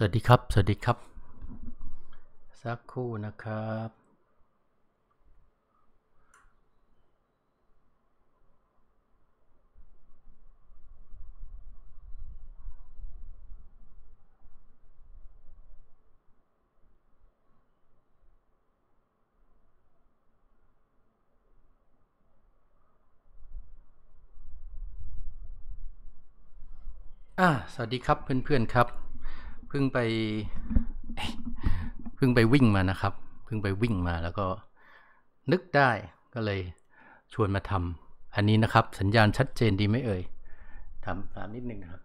สวัสดีครับ สวัสดีครับ สักคู่นะครับ อ่าสวัสดีครับเพื่อนๆครับเพิ่งไปเพิ่งไปวิ่งมานะครับ เพิ่งไปวิ่งมา แล้วก็นึกได้ก็เลยชวนมาทำอันนี้นะครับ สัญญาณชัดเจนดีไหมเอ่ยทำถามนิดนึงนะครับ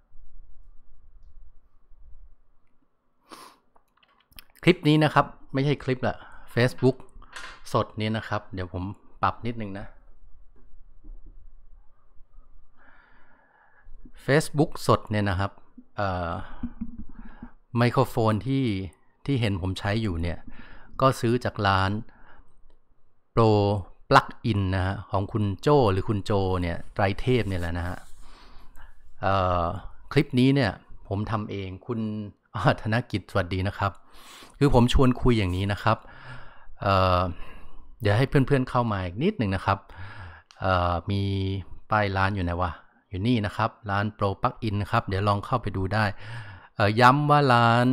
คลิปนี้นะครับ ไม่ใช่คลิปละ Facebook สดนี้นะครับ เดี๋ยวผมปรับนิดนึงนะ Facebook สดเนี่ยนะครับไมโครโฟนที่ที่เห็นผมใช้อยู่เนี่ยก็ซื้อจากร้านโปรปลักอินนะฮะของคุณโจหรือคุณโจเนี่ยไตรเทพเนี่ยแหละนะฮะคลิปนี้เนี่ยผมทำเองคุณธนกิจสวัสดีนะครับ คือผมชวนคุยอย่างนี้นะครับเเดี๋ยวให้เพื่อนๆเเข้ามาอีกนิดหนึ่งนะครับ มีป้ายร้านอยู่ไหนวะอยู่นี่นะครับ ร้านโปรปลักอินนะครับเดี๋ยวลองเข้าไปดูได้ย้ำว่าร้าน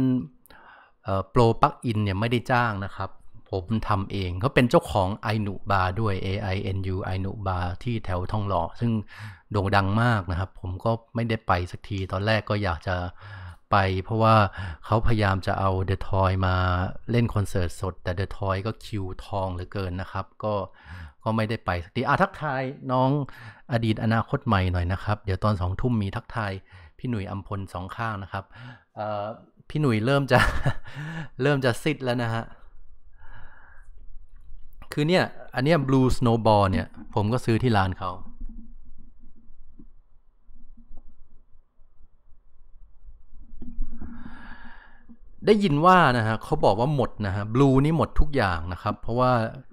โปรปักอินเนี่ยไม่ได้จ้างนะครับ ผมทำเองเขาเป็นเจ้าของไอหนุบาร์ด้วย A I N U ไอหนุบาร์ที่แถวทองหล่อซึ่งโด่งดังมากนะครับ ผมก็ไม่ได้ไปสักทีตอนแรกก็อยากจะไป เพราะว่าเขาพยายามจะเอาเดอะทอยมาเล่นคอนเสิร์ตสด แต่เดอะทอยก็คิวทองเหลือเกินนะครับก็ก็ไม่ได้ไปสักทีอาทักทายน้องอดีตอนาคตใหม่หน่อยนะครับ เดี๋ยวตอนสองทุ่มมีทักทายพี่หนุ่ยอัมพลสองข้างนะครับ พี่หนุ่ยเริ่มจะเริ่มจะซิดแล้วนะฮะ คือเนี่ยอันเนี้ย blue snowball เนี่ย ผมก็ซื้อที่ร้านเขา ได้ยินว่านะฮะเขาบอกว่าหมดนะฮะบลูนี่หมดทุกอย่างนะครับ เพราะว่า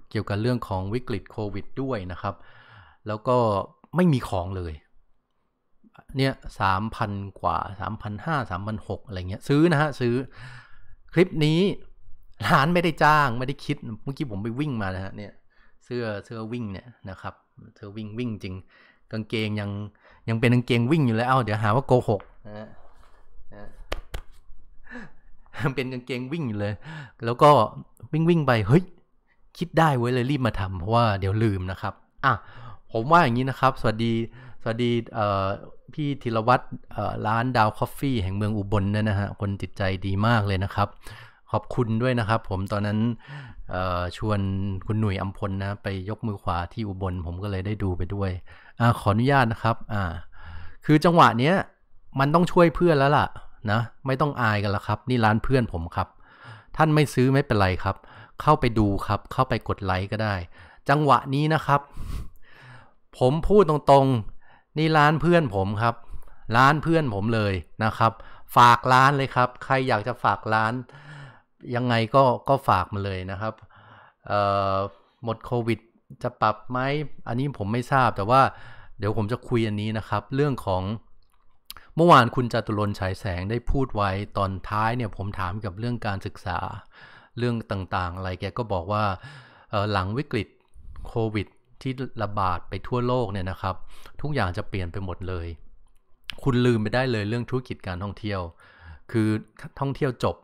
เกี่ยวกับเรื่องของวิกฤตโควิดด้วยนะครับ แล้วก็ไม่มีของเลยเนี่ยสามพันกว่าสามพันห้าสามพันหกอะไรเงี้ย ซื้อนะฮะ ซื้อคลิปนี้ร้านไม่ได้จ้างไม่ได้คิดเมื่อกี้ผมไปวิ่งมานะฮะเนี่ย เสื้อเสื้อวิ่งเนี่ยนะครับเสื้อวิ่งวิ่งจริง กางเกงยังยังเป็นกางเกงวิ่งอยู่เลยเอ้าเดี๋ยวหาว่าโกหกนะฮะเป็นกางเกงวิ่งอยู่เลย แล้วก็วิ่งวิ่งไปเฮ้ยคิดได้ไว้เลยรีบมาทำเพราะว่าเดี๋ยวลืมนะครับอ่ะผมว่าอย่างนี้นะครับ สวัสดีสวัสดีพี่ธีรวัตรร้านดาวคอฟฟี่แห่งเมืองอุบลเนี่ยนะฮะคนจิตใจดีมากเลยนะครับ ขอบคุณด้วยนะครับ ผมตอนนั้นชวนคุณหนุ่ยอัมพลนะไปยกมือขวาที่อุบลผมก็เลยได้ดูไปด้วยอขออนุญาตนะครับคือจังหวะเนี้ยมันต้องช่วยเพื่อนแล้วล่ะนะ ไม่ต้องอายกันละครับ นี่ร้านเพื่อนผมครับ ท่านไม่ซื้อไม่เป็นไรครับ เข้าไปดูครับ เข้าไปกดไลค์ก็ได้ จังหวะนี้นะครับ ผมพูดตรงๆนี่ร้านเพื่อนผมครับ ร้านเพื่อนผมเลยนะครับ ฝากร้านเลยครับ ใครอยากจะฝากร้าน ยังไงก็ก็ฝากมาเลยนะครับ หมดโควิด จะปรับไหม อันนี้ผมไม่ทราบแต่ว่าเดี๋ยวผมจะคุยอันนี้นะครับ เรื่องของเมื่อวานคุณจตุรนฉายแสงได้พูดไว้ตอนท้ายเนี่ยผมถามกับเรื่องการศึกษาเรื่องต่างๆอะไรแกก็บอกว่าหลังวิกฤตโควิดที่ระบาดไปทั่วโลกเนี่ยนะครับ ทุกอย่างจะเปลี่ยนไปหมดเลย คุณลืมไปได้เลยเรื่องธุรกิจการท่องเที่ยว คือท่องเที่ยวจบ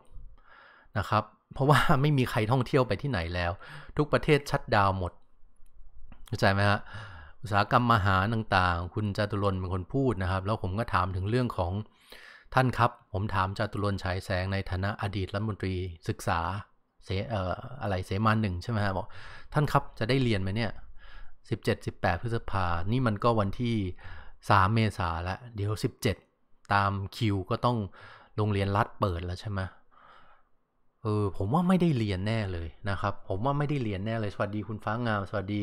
นะครับ เพราะว่าไม่มีใครท่องเที่ยวไปที่ไหนแล้ว ทุกประเทศชัดดาวหมดเข้าใจไหมฮะอุตสาหกรรมมหาต่างๆ คุณจตุรนเป็นคนพูดนะครับแล้วผมก็ถามถึงเรื่องของท่านครับ ผมถามจตุรนฉายแสงในฐานะอดีตรัฐมนตรีศึกษาเสออะไรเสมาหนึ่งใช่ไหมฮะบอกท่านครับจะได้เรียนไหมเนี่ย17 18พฤษภานี่มันก็วันที่ 3 เมษาแล้ว เดี๋ยว 17 ตามคิวก็ต้องโรงเรียนรัฐเปิดแล้วใช่ไหมเออผมว่าไม่ได้เรียนแน่เลยนะครับ ผมว่าไม่ได้เรียนแน่เลยสวัสดีคุณฟ้างามสวัสดี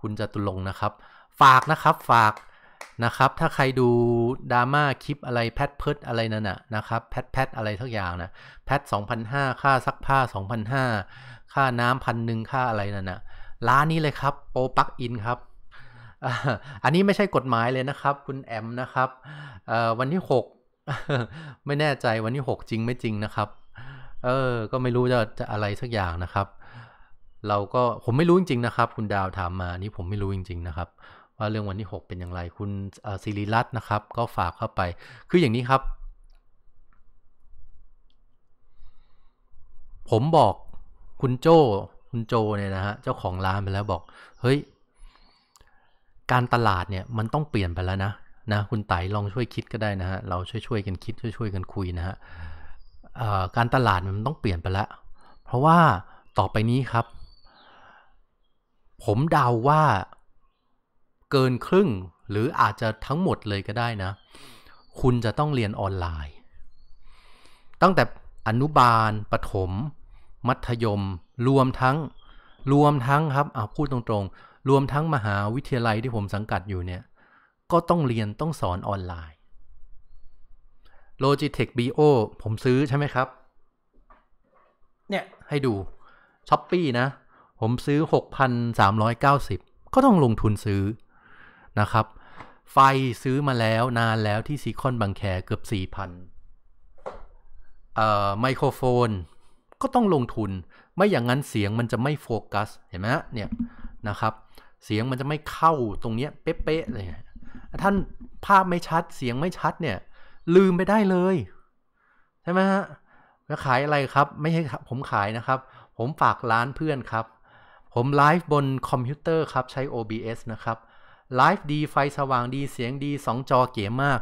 คุณจตุลงนะครับ ฝากนะครับฝากนะครับ ถ้าใครดูดราม่าคลิปอะไรแพทเพิร์ดอะไรนั่นนะนะครับแพทแพทอะไรทักอย่างนะแพทสองพันห้าค่าซักผ้าสองพันห้าค่าน้ำพันหนึ่งค่าอะไรนั่นน่ะร้านนี้เลยครับ โปปักอินครับ อันนี้ไม่ใช่กฎหมายเลยนะครับ คุณแอมนะครับวันที่ 6 ไม่แน่ใจวันที่ 6 จริงไม่จริงนะครับ เออ ก็ไม่รู้จะจะอะไรสักอย่างนะครับ เราก็ผมไม่รู้จริงๆนะครับ คุณดาวถามมานี้ผมไม่รู้จริงๆนะครับ ว่าเรื่องวันที่6เป็นอย่างไรคุณศิริรัตน์นะครับ ก็ฝากเข้าไป คืออย่างนี้ครับ ผมบอกคุณโจคุณโจเนี่ยนะฮะ เจ้าของ ร้านไปแล้วบอก เฮ้ย การตลาดเนี่ยมันต้องเปลี่ยนไปแล้วนะนะคุณไต่ลองช่วยคิดก็ได้นะฮะเราช่วยช่วยกันคิดช่วยช่วยกันคุยนะฮะการตลาดมันต้องเปลี่ยนไปแล้ว เพราะว่าต่อไปนี้ครับ ผมเดาวว่าเกินครึ่งหรืออาจจะทั้งหมดเลยก็ได้นะ คุณจะต้องเรียนออนไลน์ ตั้งแต่อนุบาลประถมมัธยม รวมทั้งรวมทั้งครับเอาพูดตรงๆ รวมทั้งมหาวิทยาลัยที่ผมสังกัดอยู่เนี่ย ก็ต้องเรียนต้องสอนออนไลน์ Logitech Bio ผมซื้อใช่ไหมครับ เนี่ยให้ดู s h อ p e e นะ ผมซื้อ 6,390 ก็ต้องลงทุนซื้อนะครับ ไฟ ซื้อมาแล้วนานแล้วที่ซีคอนบางแคเกือบ4,000เอ่อไมโครโฟนก็ต้องลงทุน ไม่อย่างนั้นเสียงมันจะไม่โฟกัสเห็นไหมฮะเนี่ยนะครับ เสียงมันจะไม่เข้าตรงเนี้ยเป๊ะๆเลยท่านภาพไม่ชัดเสียงไม่ชัดเนี่ย ลืมไปได้เลย ใช่ไหมฮะแล้วขายอะไรครับไม่ให้ผมขายนะครับ ผมฝากร้านเพื่อนครับ ผมไลฟ์บนคอมพิวเตอร์ครับใช้ OBS นะครับไลฟ์ดีไฟสว่างดี เสียงดี 2จอเก๋มาก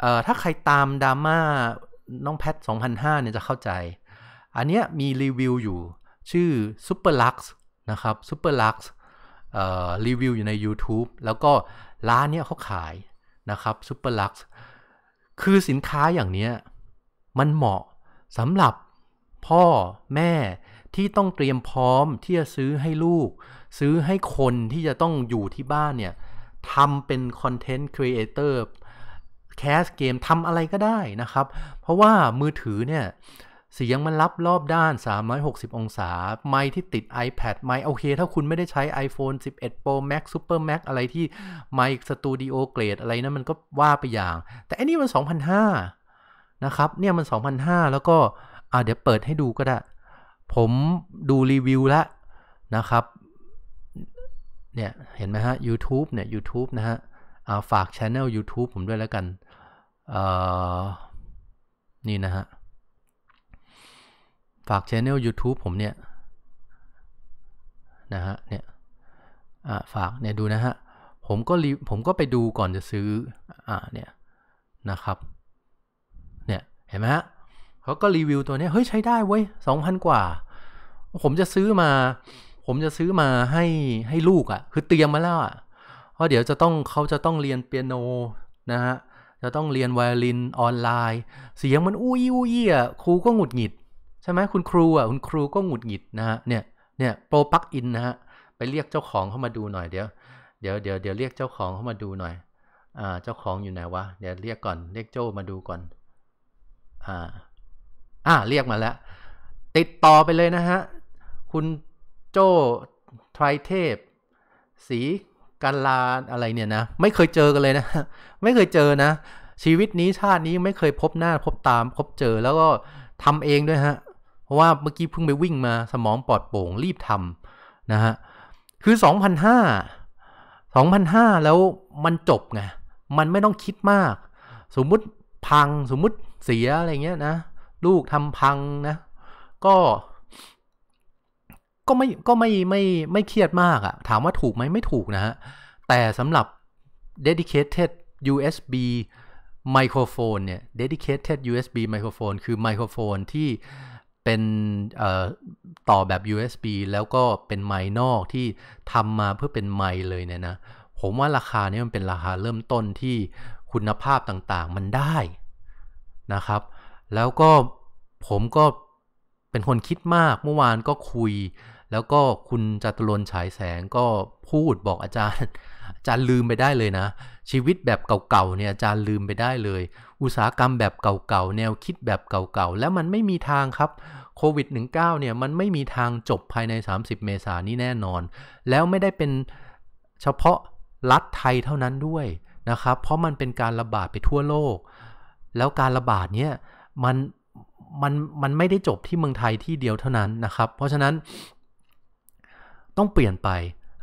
เอ่อถ้าใครตามดราม่าน้องแพท 2005 เนี่ยจะเข้าใจอันเนี้ยมีรีวิวอยู่ชื่อ Super Lux นะครับ Super Lux รีวิวอยู่ใน YouTube แล้วก็ร้านเนี้ยเขาขายนะครับ Super Lux คือสินค้าอย่างเนี้ยมันเหมาะสำหรับพ่อแม่ที่ต้องเตรียมพร้อมที่จะซื้อให้ลูก ซื้อให้คนที่จะต้องอยู่ที่บ้านเนี่ยทำเป็นคอนเทนต์ครีเอเตอร์แคสเกมทำอะไรก็ได้นะครับ เพราะว่ามือถือเนี่ยเสียงมันรับรอบด้าน 360องศา ไมค์ที่ติด iPad ไมค์ โอเค ถ้าคุณไม่ได้ใช้ iPhone 11 Pro Max Super Max อะไรที่ไมค์สตูดิโอเกรดอะไรนะั้นมันก็ว่าไปอย่าง แต่อันนี้มัน2005นะครับ เนี่ยมัน2005แล้วก็ อ่าเดี๋ยวเปิดให้ดูก็ได้ ผมดูรีวิวแล้วนะครับ เนี่ยเห็นไหมฮะ YouTube เนี่ย YouTube นะฮะาฝาก Channel YouTube ผมด้วยแล้วกันนี่นะฮะฝากช anel YouTube ผมเนี่ยนะฮะเนี่ยฝากเนี่ย ดูนะฮะ ผมก็ผมก็ไปดูก่อนจะซื้ออเนี่ยนะครับเนี่ยเห็นไหมฮะเขาก็รีวิวตัวนี้เฮ้ยใช้ได้เว้ยสองพันกว่า ผมจะซื้อมา ผมจะซื้อมาให้ให้ลูกอะ่ะ คือเตรียมมาแล้วอะ่ะ เพราะเดี๋ยวจะต้องเขาจะต้องเรียนเปียโนนะฮะจะต้องเรียนไวโอลินออนไลน์ เสียงมันอู้ยอุ้ย้อ่ะครูก็หงุดหงิดใช่ไหมคุณครูอ่ะคุณครูก็หงุดหงิดนะฮะเนี่ย เนี่ยโปรปักอินนะฮะ ไปเรียกเจ้าของเข้ามาดูหน่อย เดี๋ยวเดี๋ยวเดี๋ยวเดี๋ยวเรียกเจ้าของเข้ามาดูหน่อย อ่า เจ้าของอยู่ไหนวะเดี๋ยวเรียกก่อนเรียกโจมาดูก่อนอ่าอ่าเรียกมาแล้ว ติดต่อไปเลยนะฮะคุณโจไทรเทพ สีกันลาอะไร เนี่ยนะ ไม่เคยเจอกันเลยนะไม่เคยเจอนะชีวิตนี้ชาตินี้ไม่เคยพบหน้าพบตาม พบเจอแล้วก็ทำเองด้วยฮะราะว่าเมื่อกี้เพิ่งไปวิ่งมาสมองปลอดโปร่งรีบทำนะฮะ คือ2 0 0 5 2005แล้วมันจบไงมันไม่ต้องคิดมาก สมมุติพังสมมุติเสียอะไรเงี้ยนะ ลูกทำพังนะ ก็ ก็ไม่ก็ไม่ไม่ไม่เครียดมากอะถามว่าถูกไหมไม่ถูกนะฮะ แต่สำหรับ dedicated USB ไมโครโฟนเนี่ย dedicated USB ไมโครโฟน คือไมโครโฟนที่เป็นต่อแบบ USB แล้วก็เป็นไม้์นอกที่ทำมาเพื่อเป็นไม้์เลยเนี่ยนะ ผมว่าราคานี้มันเป็นราคาเริ่มต้นที่คุณภาพต่าง ๆมันได้นะครับ แล้วก็ผมก็เป็นคนคิดมากเมื่อวานก็คุย แล้วก็คุณจตุรนฉายแสงก็พูดบอกอาจารย์อาจารย์ลืมไปได้เลยนะ ชีวิตแบบเก่าๆเนี่ยอาจารย์ลืมไปได้เลยอุตสาหกรรมแบบเก่าๆ แนวคิดแบบเก่าๆ แล้วมันไม่มีทางครับ โควิด -19 เนี่ยมันไม่มีทางจบภายใน 30 เมษายนนี้แน่นอน แล้วไม่ได้เป็นเฉพาะรัฐไทยเท่านั้นด้วยนะครับ เพราะมันเป็นการระบาดไปทั่วโลก แล้วการระบาดเนี่ยมันมันมันไม่ได้จบที่เมืองไทยที่เดียวเท่านั้นนะครับ เพราะฉะนั้นต้องเปลี่ยนไป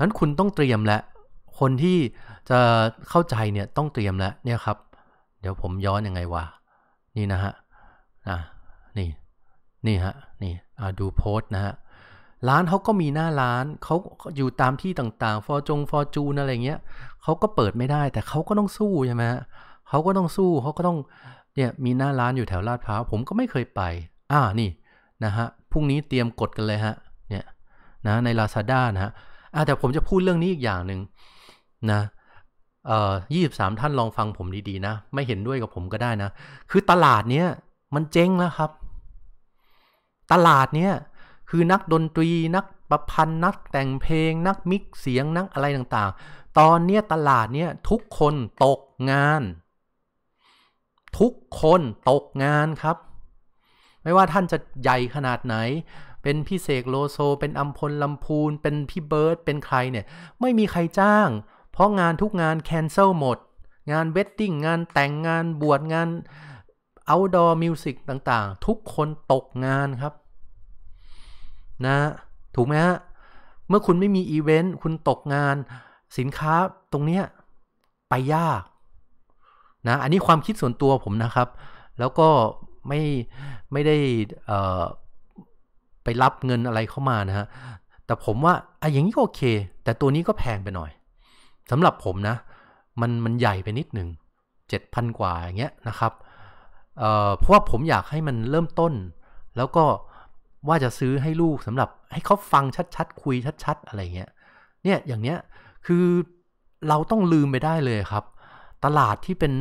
นั้นคุณต้องเตรียมและ คนที่จะเข้าใจเนี่ยต้องเตรียมแล้วเนี่ยครับเดี๋ยวผมย้อนอยังไงวะนี่นะฮะนะนี่ นี่ฮะนี่ดูโพสนะฮะร้านเขาก็มีหน้าร้าน เขาอยู่ตามที่ต่าง ๆ ฟอร์จงฟอร์จูนอะไรเงี้ยเขาก็เปิดไม่ได้ แต่เขาก็ต้องสู้ใช่ไหมฮะเขาก็ต้องสู้เขาก็ต้องเนี่ยมีหน้าร้านอยู่แถวลาดพร้าวผมก็ไม่เคยไป อ่านี่นะฮะพรุ่งนี้เตรียมกดกันเลยฮะ เนี่ยนะ ในลาซาด้านะฮะแต่ผมจะพูดเรื่องนี้อีกอย่างหนึ่งนะเอ่อยี่สิบสามท่านลองฟังผมดีๆ นะ ไม่เห็นด้วยกับผมก็ได้นะ คือตลาดเนี้ยมันเจ๊งแล้วครับ ตลาดเนี้ยคือนักดนตรีนักประพันธ์นักแต่งเพลง นักมิกเสียงนักอะไรต่างๆ ตอนเนี้ยตลาดเนี้ยทุกคนตกงาน ทุกคนตกงานครับ ไม่ว่าท่านจะใหญ่ขนาดไหน เป็นพี่เสกโลโซเป็นอัมพลลำพูน เป็นพี่เบิร์ดเป็นใครเนี่ย ไม่มีใครจ้างพราะงานทุกงานแคนเซิลหมด งานเวดดิ้งงานแต่งงานบวชงาน outdoor music ต่างๆ ทุกคนตกงานครับ นะ ถูกไหมฮะ เมื่อคุณไม่มีอีเวนต์คุณตกงานสินค้าตรงเนี้ยไปยาก นะ อันนี้ความคิดส่วนตัวผมนะครับ แล้วก็ไม่ไม่ได้ไปรับเงินอะไรเข้ามานะฮะแต่ผมว่าอ่ะอย่างนี้ก็โอเค แต่ตัวนี้ก็แพงไปหน่อยสำหรับผมนะมันมันใหญ่ไปนิดหนึ่ง7,000กว่าอย่างเงี้ยนะครับเเพราะว่าผมอยากให้มันเริ่มต้น แล้วก็ว่าจะซื้อให้ลูกสำหรับให้เขาฟังชัดๆคุยชัด ๆ อะไรเงี้ยเนี่ยอย่างเนี้ยคือเราต้องลืมไปได้เลยครับ ตลาดที่เป็น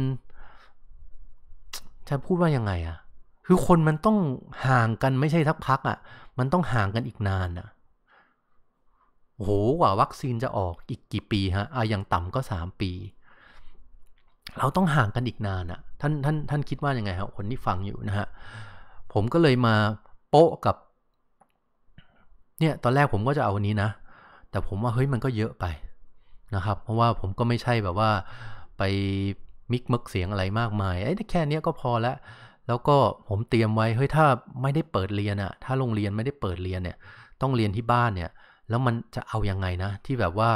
จะพูดว่ายังไงอะคือคนมันต้องห่างกันไม่ใช่ทักพักอะมันต้องห่างกันอีกนานอะโอ้โหกว่าวัคซีนจะออกอีกกี่ปีฮะอายังต่ำก็3ปี เราต้องห่างกันอีกนานอะท่านท่านท่านคิดว่ายังไงฮะคนที่ฟังอยู่นะฮะผมก็เลยมาโป๊ะกับ เนี่ยตอนแรกผมก็จะเอาวันนี้นะ แต่ผมว่าเฮ้ยมันก็เยอะไปนะครับเพราะว่าผมก็ไม่ใช่แบบว่า ไปมิกมึกเสียงอะไรมากมายไอ้แค่เนี้ยก็พอละแล้วก็ผมเตรียมไว้เฮ้ยถ้าไม่ได้เปิดเรียนอะถ้าโรงเรียนไม่ได้เปิดเรียนเนี่ย ต้องเรียนที่บ้านเนี่ยแล้วมันจะเอาอยัางไงนะที่แบบว่า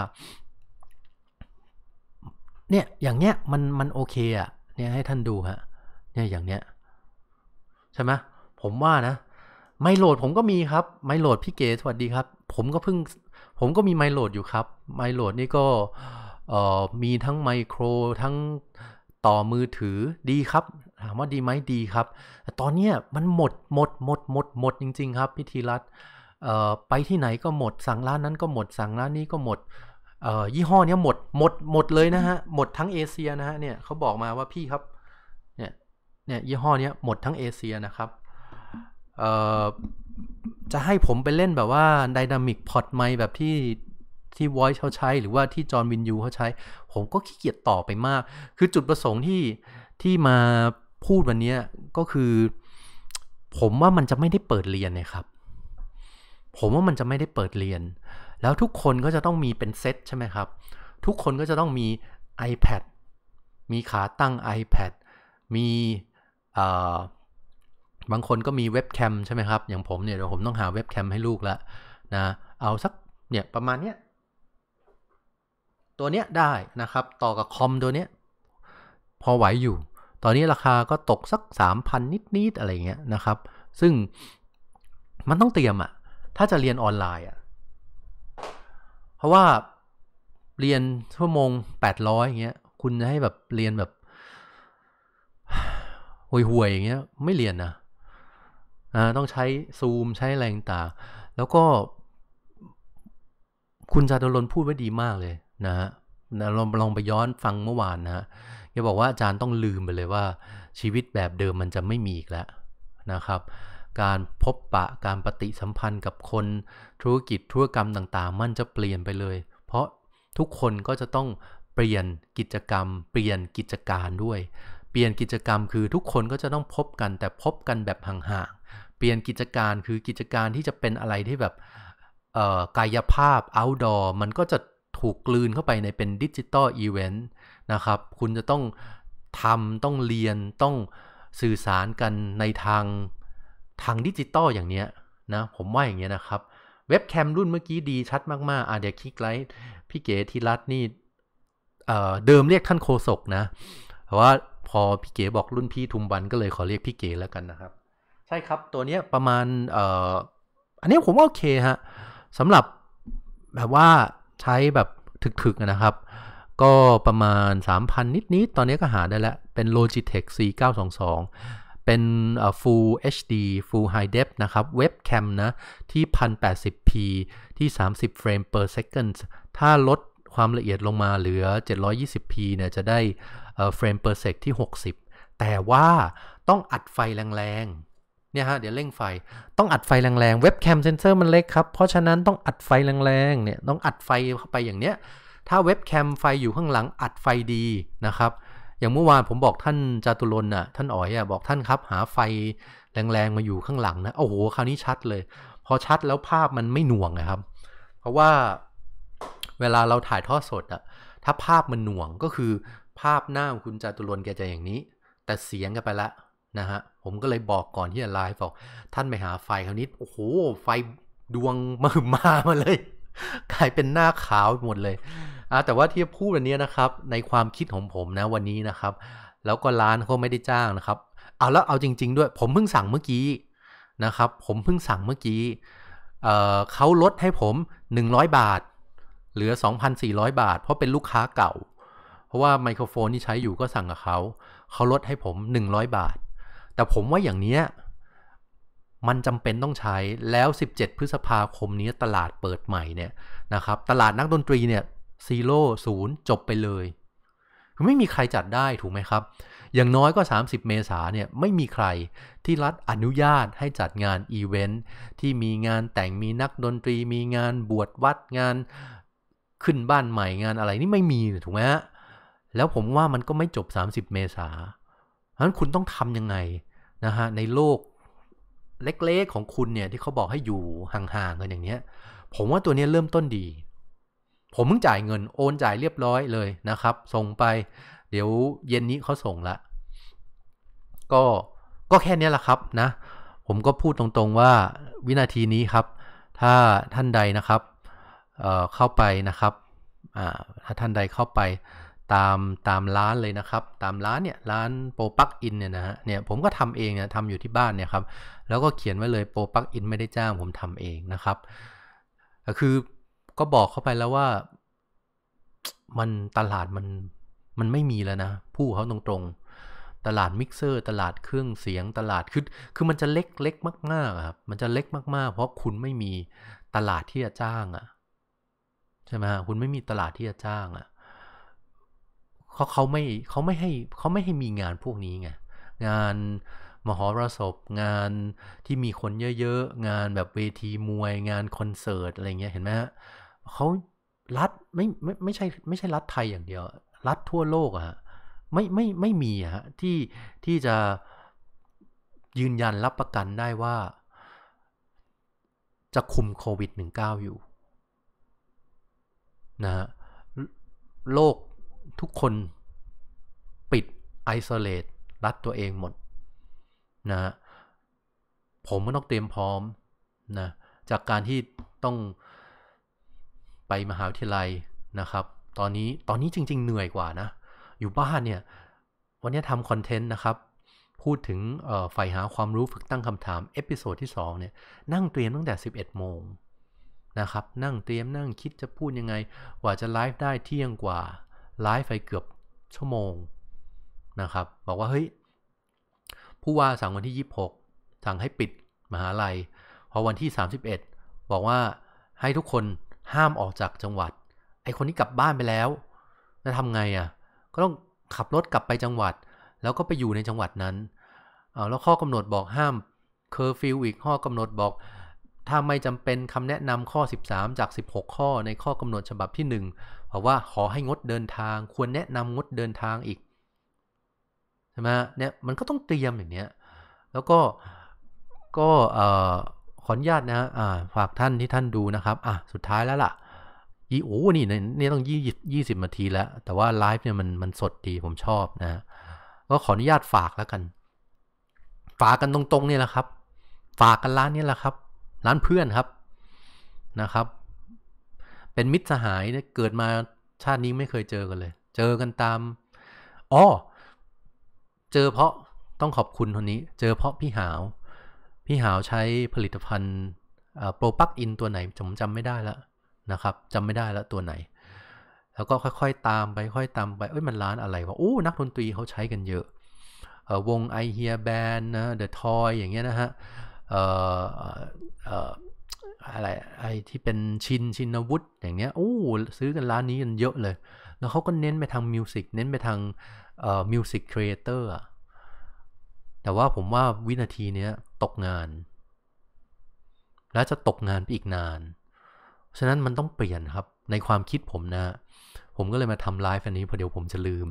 เนี่ยอย่างเนี้ย มันมันโอเคอะ่ะเนี่ยให้ท่านดูฮะ เนี่ยอย่างเนี้ย ใช่ไหมผมว่านะ ไม่โหลดผมก็มีครับไม่โหลดพี่เก๋สวัสดีครับ ผมก็เพิ่ง ผมก็มีไมโหลดอยู่ครับ ไมโหลดนี่ก็มีทั้งไมโครทั้งต่อมือถือดีครับถามว่าดีไหมดีครับตตอนเนี้ยมันหมดหมดหมดหมดหมดจริง ๆ ครับพิธีรัตไปที่ไหนก็หมดสั่งร้านนั้นก็หมดสั่งร้านนี้ก็หมดยี่ห้อนี้หมดหมดหมดเลยนะฮะหมดทั้งเอเชียนะฮะเนี่ยเขาบอกมาว่าพี่ครับเนี่ยเนี่ยยี่ห้อนี้หมดทั้งเอเชียนะครับจะให้ผมไปเล่นแบบว่าดินามิกพอตไมแบบที่ที่ Voice เขาใช้หรือว่าที่จอห์นวินยูเขาใช้ ผมก็ขี้เกียจต่อไปมาก คือจุดประสงค์ที่ที่มาพูดวันนี้ก็คือ ผมว่ามันจะไม่ได้เปิดเรียนนะครับผมว่ามันจะไม่ได้เปิดเรียน แล้วทุกคนก็จะต้องมีเป็นเซตใช่ไหมครับ ทุกคนก็จะต้องมี iPad มีขาตั้ง iPad มีบางคนก็มีเว็บแคมใช่ไหมครับ อย่างผมเนี่ยเดี๋ยวผมต้องหาเว็บแคมให้ลูกละนะ เอาสัก เนี่ยประมาณเนี้ย ตัวเนี้ยได้นะครับ ต่อกับคอมตัวเนี้ย พอไหวอยู่ ตอนนี้ราคาก็ตกสัก3,000นิดๆอะไรเงี้ยนะครับ ซึ่งมันต้องเตรียมอ่ะถ้าจะเรียนออนไลน์ อ่ะ เพราะว่าเรียนชั่วโมงแปดร้อยอย่างเงี้ย คุณจะให้แบบเรียนแบบห่วยๆอย่างเงี้ย ไม่เรียนนะนะต้องใช้ซูมใช้อะไรต่าง แล้วก็คุณจารดลนพูดไว้ดีมากเลย นะฮะลองลองไปย้อนฟังเมื่อวานนะฮะแกบอกว่าอาจารย์ต้องลืมไปเลยว่า ชีวิตแบบเดิมมันจะไม่มีอีกแล้วนะครับการพบปะการปฏิสัมพันธ์กับคนธุรกิจธุรกรรมต่างๆ มันจะเปลี่ยนไปเลย เพราะทุกคนก็จะต้องเปลี่ยนกิจกรรม เปลี่ยนกิจการด้วย เปลี่ยนกิจกรรม คือทุกคนก็จะต้องพบกัน แต่พบกันแบบห่างๆเปลี่ยนกิจการคือกิจการที่จะเป็นอะไรที่แบบกายภาพ outdoor มันก็จะถูกกลืนเข้าไปในเป็นดิจิตอลอีเวนต์นะครับคุณจะต้องทำต้องเรียนต้องสื่อสารกันในทางทางดิจิตอลอย่างเนี้ยนะผมว่าอย่างเงี้ยนะครับ เว็บแคม รุ่นเมื่อกี้ดีชัดมากๆอาเดียคลิกไลท์พี่เก๋ทีรัตนี่เเดิมเรียกท่านโคศกนะแต่ว่าพอพี่เก๋บอกรุ่นพี่ทุมบันก็เลยขอเรียกพี่เก๋แล้วกันนะครับ ใช่ครับตัวเนี้ยประมาณอออันนี้ผมว่าโอเคฮะสำหรับแบบว่าใช้แบบ ถึกๆนะครับ ก็ประมาณ3,000นิดๆตอนนี้ก็หาได้แล้วเป็น Logitech C922 เป็น Full HD Full High Def นะครับเว็บแคมนะ ที่ 1080p ที่ 30เฟรม per second ถ้าลดความละเอียดลงมาเหลือ 720p เนี่ยจะได้เฟรม per sec ที่ 60 แต่ว่าต้องอัดไฟแรงๆ เนี่ยฮะเดี๋ยวเร่งไฟต้องอัดไฟแรงๆเว็บแคมเซนเซอร์มันเล็กครับ เพราะฉะนั้นต้องอัดไฟแรงๆ เนี่ยต้องอัดไฟเข้าไปอย่างเนี้ยถ้าเว็บแคมไฟอยู่ข้างหลังอัดไฟดีนะครับอย่างเมื่อวานผมบอกท่านจาตุรนน่ะ ท่านอ๋อยอ่ะบอกท่านครับ หาไฟแรงๆ มาอยู่ข้างหลังนะโอ้โหคราวนี้ชัดเลยพอชัดแล้วภาพมันไม่หน่วงนะครับ เพราะว่าเวลาเราถ่ายทอดสดอ่ะถ้าภาพมันหน่วงก็คือภาพหน้าคุณจาตุรนแกจะอย่างนี้ แต่เสียงก็ไปละนะฮะผมก็เลยบอกก่อนที่จะไลฟ์บอก ท่านไปหาไฟคราวนี้ โอ้โหไฟดวงมามามาเลยกลายเป็นหน้าขาวหมดเลยแต่ว่าที่พูดวันนี้นะครับในความคิดของผมนะวันนี้นะครับแล้วก็ร้านเขาไม่ได้จ้างนะครับเอาแล้วเอาจริงๆ ด้วยผมเพิ่งสั่งเมื่อกี้นะครับผมเพิ่งสั่งเมื่อกี้เเขาลดให้ผม 100 บาทเหลือ 2,400 บาท เพราะเป็นลูกค้าเก่า เพราะว่าไมโครโฟนที่ใช้อยู่ก็สั่งกับเขาเขาลดให้ผม 100 บาท แต่ผมว่าอย่างเนี้ยมันจำเป็นต้องใช้แล้ว 17 พฤษภาคมนี้ตลาดเปิดใหม่เนี่ยนะครับตลาดนักดนตรีเนี่ยีโศูนย์จบไปเลยไม่มีใครจัดได้ถูกไหมครับ อย่างน้อยก็ 30 เมษาเนี่ยไม่มีใครที่รัฐอนุญาตให้จัดงานอีเวนท์ที่มีงานแต่งมีนักดนตรี มีงานบวชวัดงานขึ้นบ้านใหม่งานอะไรนี่ไม่มีถูกไหมฮะแล้วผมว่ามันก็ไม่จบ 30 เมษาเพราะนั้นคุณต้องทำยังไงนะฮะในโลกเล็กๆของคุณเนี่ยที่เขาบอกให้อยู่ห่างๆกันอย่างเนี้ยผมว่าตัวนี้เริ่มต้นดีผมเพิ่งจ่ายเงินโอนจ่ายเรียบร้อยเลยนะครับส่งไปเดี๋ยวเย็นนี้เขาส่งละ ก็ก็แค่นี้แหละครับนะผมก็พูดตรงๆว่าวินาทีนี้ครับ ถ้าท่านใดนะครับเเข้าไปนะครับถ้าท่านใดเข้าไปตามตามร้านเลยนะครับตามร้านเนี่ยร้านโปรปักอินเนี่ยนะฮะเนี่ยผมก็ทำเองเนี่ยทำอยู่ที่บ้านเนี่ยครับแล้วก็เขียนไว้เลยโปรปักอินไม่ได้จ้างผมทำเองนะครับคือก็บอกเข้าไปแล้วว่ามันตลาดมันมันไม่มีแล้วนะผู้เขาตรงๆ ตลาดมิกเซอร์ ตลาดเครื่องเสียงตลาดคือคือมันจะเล็กเล็กมากๆครับมันจะเล็กมาก ๆ เพราะคุณไม่มีตลาดที่จะจ้างอะ่ะใช่ไหมฮะคุณไม่มีตลาดที่จะจ้างอะ่ะเขาเขาไม่เขาไม่ให้เขาไม่ให้มีงานพวกนี้ไงงานมหรสพงานที่มีคนเยอะๆ งานแบบเวทีมวยงานคอนเสิร์ตอะไรเงี้ยเห็นไหมฮะเขารัฐไม่ไม่ไม่ใช่ไม่ใช่รัฐไทยอย่างเดียว รัฐทั่วโลกอะฮะไม่ไม่ไม่มีฮะที่ที่จะยืนยันรับประกันได้ว่าจะคุมโควิด -19 อยู่นะฮะโลกทุกคนปิดไอโซเลตรัดตัวเองหมด นะฮะผมก็ต้องเตรียมพร้อมนะจากการที่ต้องไปมหาวิทยาลัยนะครับ ตอนนี้ ตอนนี้จริง ๆ เหนื่อยกว่านะ อยู่บ้านเนี่ย วันนี้ทำคอนเทนต์นะครับ พูดถึงฝ่หาความรู้ฝึกตั้งคำถามเอพิโซดที่ 2 เนี่ย นั่งเตรียมตั้งแต่ 11โมงนะครับ นั่งเตรียมนั่งคิดจะพูดยังไงกว่าจะไลฟ์ได้เที่ยงกว่า ไลฟ์ไปเกือบชั่วโมงนะครับ บอกว่า เฮ้ย ผู้ว่าสั่งวันที่ 26 สั่งให้ปิดมหาลัย พอวันที่31บอกว่าให้ทุกคนห้ามออกจากจังหวัด ไอคนที่กลับบ้านไปแล้วจะทำไงอะ่ะ ก็ต้องขับรถกลับไปจังหวัด แล้วก็ไปอยู่ในจังหวัดนั้นเอาแล้วข้อกำหนดบอกห้าม เคอร์ฟิวอีกข้อกำหนดบอกถ้าไม่จำเป็นคำแนะนำข้อ 13 จาก 16 ข้อในข้อกำหนดฉบับที่1บอกว่าขอให้งดเดินทาง ควรแนะนำงดเดินทางอีกใช่ไหมเนี่ยมันก็ต้องเตรียมอย่างเนี้ย แล้วก็ก็เอ่อขออนุญาตนะอ่าฝากท่านที่ท่านดูนะครับ อ่ะ สุดท้ายแล้วล่ะยี่โอ้ นี่เนี่ยต้องยี่ยี่สิบนาทีแล้ว แต่ว่าไลฟ์เนี่ยมันมันสดดีผมชอบนะก็ขออนุญาตฝากแล้วกัน ฝากกันตรงๆนี่แหละครับ ฝากกันร้านนี้แหละครับ ร้านเพื่อนครับ นะครับ เป็นมิตรสหายเนี่ยเกิดมาชาตินี้ไม่เคยเจอกันเลย เจอกันตาม อ๋อ เจอเพราะต้องขอบคุณคนนี้ เจอเพราะพี่หาวพี่หาวใช้ผลิตภัณฑ์โปรปักอินตัวไหนจำจำไม่ได้แล้วนะครับจำไม่ได้แล้วตัวไหน แล้วก็ค่อยๆตามไปค่อยตามไปเอ้ยมันร้านอะไรวะโอ้นักดนตรีเขาใช้กันเยอะ วง I Hear Band นะ The Toy อย่างเงี้ยนะฮะอะไรไอที่เป็นชินชินวุฒิอย่างเนี้ยโอ้ซื้อกันร้านนี้กันเยอะเลย แล้วเขาก็เน้นไปทางมิวสิกเน้นไปทางมิวสิกครีเอเตอร์แต่ว่าผมว่าวินาทีเนี้ยตกงาน และจะตกงานไปอีกนานฉะนั้นมันต้องเปลี่ยนครับในความคิดผมนะผมก็เลยมาทำไลฟ์อันนี้พอเดี๋ยวผมจะลืม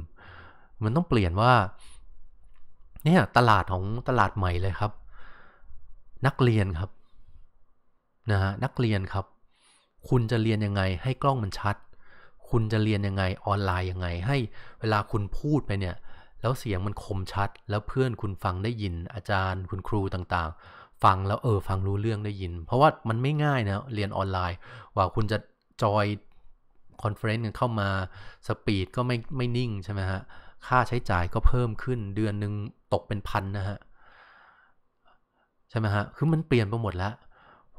มันต้องเปลี่ยนว่าเนี่ย ตลาดของตลาดใหม่เลยครับ นักเรียนครับนะฮะนักเรียนครับ คุณจะเรียนยังไงให้กล้องมันชัด คุณจะเรียนยังไงออนไลน์ยังไง ให้เวลาคุณพูดไปเนี่ยแล้วเสียงมันคมชัดแล้วเพื่อนคุณฟังได้ยิน อาจารย์คุณครูต่างๆ ฟังแล้วเออฟังรู้เรื่องได้ยิน เพราะว่ามันไม่ง่ายนะเรียนออนไลน์ ว่าคุณจะจอยคอนเฟรนซ์กันเข้ามาสปีดก็ไม่ไม่นิ่งใช่ไหมฮะ ค่าใช้จ่ายก็เพิ่มขึ้นเดือนหนึ่งตกเป็นพันนะฮะ ใช่ไหมฮะ คือมันเปลี่ยนไปหมดแล้ว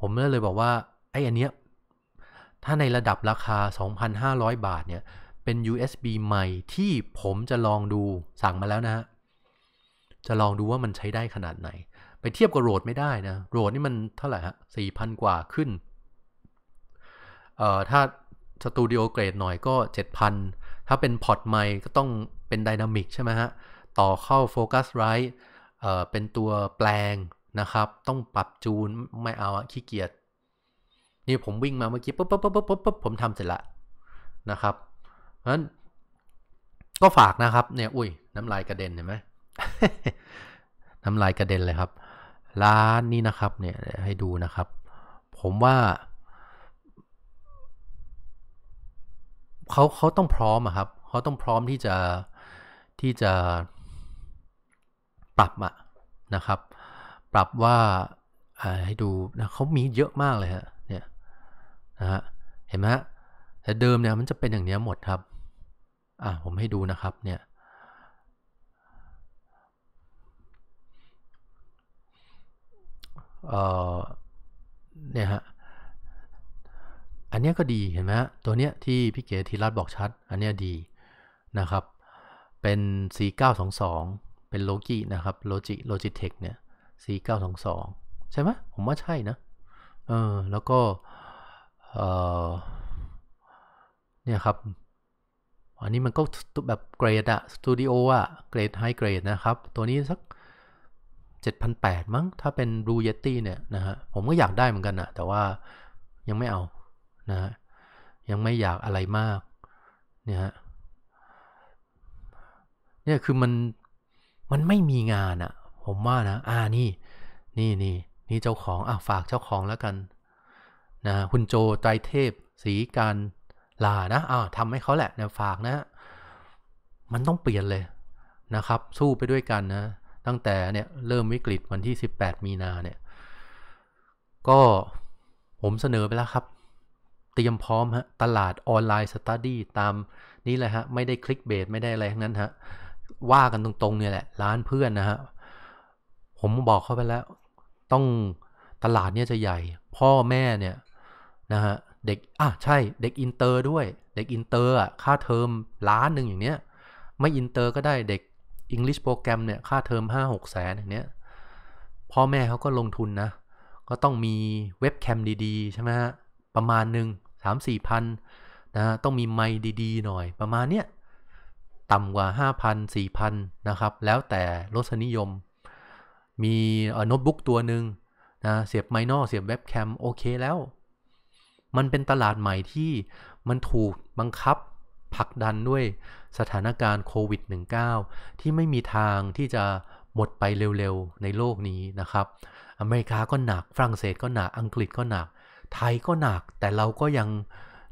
ผมเลยบอกว่า ไอ้อันเนี้ยถ้าในระดับราคา 2,500 บาทเนี่ยเป็น USB ใหม่ที่ผมจะลองดูสั่งมาแล้วนะฮะจะลองดูว่ามันใช้ได้ขนาดไหน ไปเทียบกับโรดไม่ได้นะโรดนี่มันเท่าไหร่ฮะสี่พันกว่าขึ้นเอ่อถ้าสตูดิโอเกรดหน่อยก็ 7,000 ถ้าเป็นพอร์ตหม่ก็ต้องเป็นไดนามิกใช่ไหมฮะต่อเข้าโฟกัสไรท์เอ่อเป็นตัวแปลงนะครับ ต้องปรับจูนไม่เอาขี้เกียจนี่ผมวิ่งมาเมื่อกี้ปุ๊บปุ๊บปุ๊บปุ๊บปุ๊บผมทำเสร็จละนะครับพราะฉะนั้นก็ฝากนะครับ เนี่ย อุ้ยน้ำลายกระเด็นเห็นไหมน้ำลายกระเด็นเลยครับร้านนี้นะครับ เนี่ยให้ดูนะครับ ผมว่าเขาเขาต้องพร้อมอะครับเขาต้องพร้อมที่จะที่จะปรับอะนะครับ ปรับว่าให้ดูนะเขามีเยอะมากเลยฮะ เนี่ยนะฮะเห็นไหมฮะแต่เดิมเนี่ยมันจะเป็นอย่างนี้หมดครับอ่ะผมให้ดูนะครับเนี่ย เออเนี่ยฮะ อันนี้ก็ดีเห็นไหมฮะตัวเนี้ยที่พี่เก๋ธีรัตบอกชัด อันเนี้ยดีนะครับ เป็น C922 เป็นโลจินะครับโลจิโลจิเทคเนี่ย C922 ใช่ไหมผมว่าใช่นะ เออแล้วก็ เออเนี่ยครับอันนี้มันก็แบบเกรดอะสตูดิโออะเกรดไฮเกรดนะครับ ตัวนี้สัก 7,800 มั้งถ้าเป็น Blue Yeti เนี่ยนะฮะผมก็อยากได้เหมือนกันอะแต่ว่ายังไม่เอานะฮะยังไม่อยากอะไรมาก เนี่ยฮะเนี่ยคือมันมันไม่มีงานอะผมว่านะอ่านี่ นี่นี่นี่เจ้าของอ่ะฝากเจ้าของแล้วกัน นะคุณโจไตรเทพ สีการลานะอ้าวทำให้เขาแหละนะฝากนะ มันต้องเปลี่ยนเลยนะครับ สู้ไปด้วยกันนะ ตั้งแต่เนี่ยเริ่มวิกฤตวันที่ 18 มีนาเนี่ยก็ผมเสนอไปแล้วครับ เตรียมพร้อมฮะตลาดออนไลน์สตัดดี้ตามนีแเลยฮะไม่ได้คลิกเบสไม่ได้อะไรทั้งนั้นฮะว่ากันตรงๆ เนี่ยแหละร้านเพื่อนนะฮะผมบอกเขาไปแล้ว ต้องตลาดเนี่ยจะใหญ่พ่อแม่เนี่ยนะฮะเด็กอ่ะใช่เด็กอินเตอร์ด้วย เด็กอินเตอร์อ่ะค่าเทอมล้านหนึ่งอย่างเนี้ย ไม่อินเตอร์ก็ได้เด็กอังกฤษโปรแกรมเนี่ยค่าเทอมห้าหกแสนอย่างเนี้ย พ่อแม่เขาก็ลงทุนนะ ก็ต้องมีเว็บแคมดี ๆ ใช่ไหมฮะ ประมาณหนึ่งสามสี่พันนะต้องมีไมดีๆหน่อย ประมาณเนี้ยต่ำกว่า 5,000 4,000 นะครับ แล้วแต่รสนิยม มีโน้ตบุ๊กตัวหนึ่งนะ เสียบไมโนเสียบเว็บแคมโอเคแล้วมันเป็นตลาดใหม่ที่มันถูกบังคับผลักดันด้วยสถานการณ์โควิด -19 ที่ไม่มีทางที่จะหมดไปเร็วๆในโลกนี้นะครับ อเมริกาก็หนัก ฝรั่งเศสก็หนักอังกฤษก็หนัก ไทยก็หนัก แต่เราก็ยัง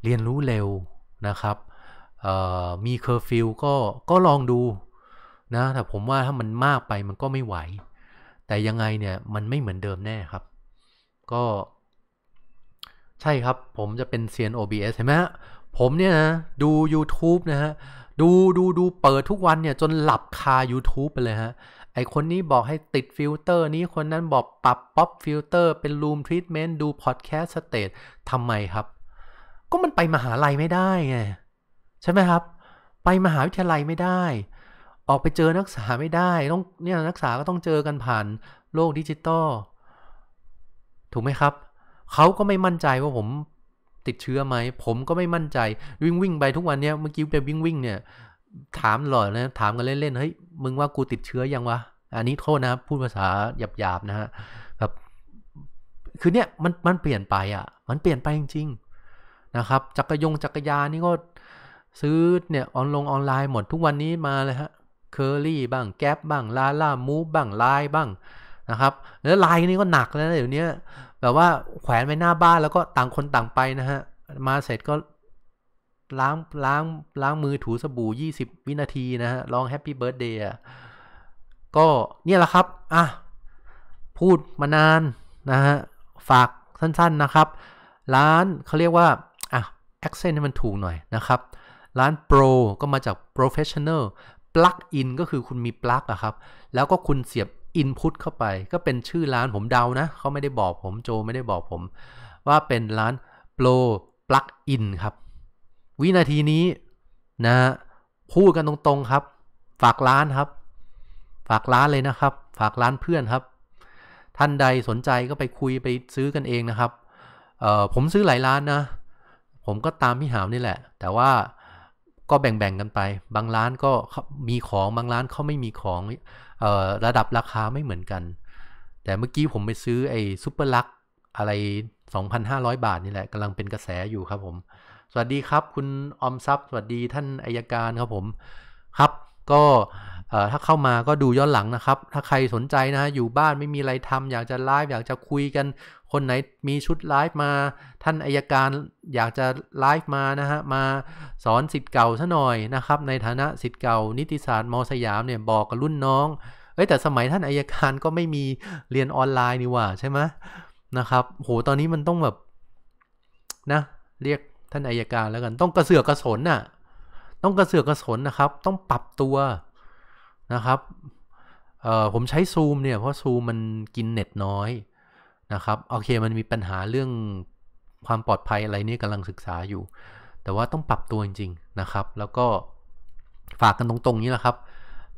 เรียนรู้เร็วนะครับมีเคอร์ฟิลก็ก็ลองดูนะแต่ผมว่าถ้ามันมากไปมันก็ไม่ไหว แต่ยังไงเนี่ยมันไม่เหมือนเดิมแน่ครับ ก็ใช่ครับ ผมจะเป็นเซียน OBS เห็นไหมฮะ ผมเนี่ยนะดู YouTube นะฮะ ดูดูดูเปิดทุกวันเนี่ยจนหลับคา YouTube ไปเลยฮะ ไอคนนี้บอกให้ติดฟิลเตอร์นี้คนนั้นบอกปรับป๊อปฟิลเตอร์เป็นรูมทรีทเมนต์ดูพอดแคสต์สเตททำไมครับ ก็มันไปมหาลัยไม่ได้ไงใช่ไหมครับ ไปมหาวิทยาลัยไม่ได้ ออกไปเจอนักศึกษาไม่ได้ต้องเนี่ยนักศึกษาก็ต้องเจอกันผ่านโลกดิจิตอลถูกไหมครับเขาก็ไม่มั่นใจว่าผมติดเชื้อไหม ผมก็ไม่มั่นใจวิ่งวิ่งไปทุกวันเนี้ยเมื่อกี้ไปวิ่งวิ่งเนี่ย ถามหล่อนะ ถามกันเล่นๆ เฮ้ยมึงว่ากูติดเชื้อยังวะอันนี้โทษนะพูดภาษาหยาบๆนะฮะแบบคือเนี่ยมันมันเปลี่ยนไปอ่ะ มันเปลี่ยนไปจริง ๆนะครับ จักรยงจักรยานนี่ก็ซื้อเนี่ยออนลงออนไลน์หมดทุกวันนี้มาเลยฮะเคอรี่บ้างแก๊บบ้างลาล่ามูบ้างไลน์บ้างนะครับ แล้วไลน์นี่ก็หนักแล้วเดี๋ยวนี้แบบว่าแขวนไว้หน้าบ้านแล้วก็ต่างคนต่างไปนะฮะ มาเสร็จก็ล้างล้างล้างมือถูสบู่ยี่สิบวินาทีนะฮะร้องแฮปปี้เบิร์ดเดย์ก็เนี่ยแหละครับ อ่ะ พูดมานานนะฮะ ฝากสั้น ๆ นะครับ ร้านเขาเรียกว่า อ่ะ แอคเซนต์มันถูกหน่อยนะครับ ร้าน Pro ก็มาจาก professional plug in ก็คือคุณมีปลั๊กอะครับ แล้วก็คุณเสียบอินพุตเข้าไปก็เป็นชื่อร้านผมเดานะเขาไม่ได้บอกผมโจไม่ได้บอกผม ว่าเป็นร้าน Pro Plug In ครับ วินาทีนี้นะพูดกันตรงๆครับ ฝากร้านครับ ฝากร้านเลยนะครับ ฝากร้านเพื่อนครับ ท่านใดสนใจก็ไปคุยไปซื้อกันเองนะครับผมซื้อหลายร้านนะ ผมก็ตามพี่หาวนี่แหละ แต่ว่าก็แบ่งๆกันไป บางร้านก็มีของบางร้านเขาไม่มีของระดับราคาไม่เหมือนกัน แต่เมื่อกี้ผมไปซื้อไอ้ซูเปอร์ลักอะไร 2,500 บาทนี่แหละกำลังเป็นกระแสอยู่ครับผม สวัสดีครับคุณอมทรัพย์ สวัสดีท่านอายการครับผม ครับก็ถ้าเข้ามาก็ดูย้อนหลังนะครับ ถ้าใครสนใจนะอยู่บ้านไม่มีอะไรทำ อยากจะไลฟ์ อยากจะคุยกัน คนไหนมีชุดไลฟ์มา ท่านอายการอยากจะไลฟ์มานะฮะ มาสอนสิทธิ์เก่าซะหน่อยนะครับ ในฐานะสิทธิ์เก่า นิติศาสตร์มสยามเนี่ยบอกกับรุ่นน้องเอ้ย แต่สมัยท่านอายการก็ไม่มีเรียนออนไลน์นี่ว่าใช่ไหมนะครับ โห ตอนนี้มันต้องแบบนะเรียกท่านอายการแล้วกัน ต้องกระเสือกกระสนน่ะ ต้องกระเสือกกระสนนะครับ ต้องปรับตัวนะครับผมใช้ซูมเนี่ย เพราะซูมมันกินเน็ตน้อยนะครับโอเคมันมีปัญหาเรื่องความปลอดภัยอะไรนี่กำลังศึกษาอยู่ แต่ว่าต้องปรับตัวจริง ๆนะครับ แล้วก็ฝากกันตรงๆนี้แหละครับ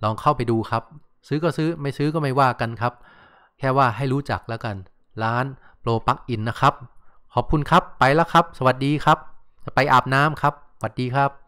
ลองเข้าไปดูครับ ซื้อก็ซื้อไม่ซื้อก็ไม่ว่ากันครับ แค่ว่าให้รู้จักแล้วกัน ร้านโปรปักอินนะครับขอบคุณครับไปแล้วครับ สวัสดีครับ จะไปอาบน้ำครับสวัสดีครับ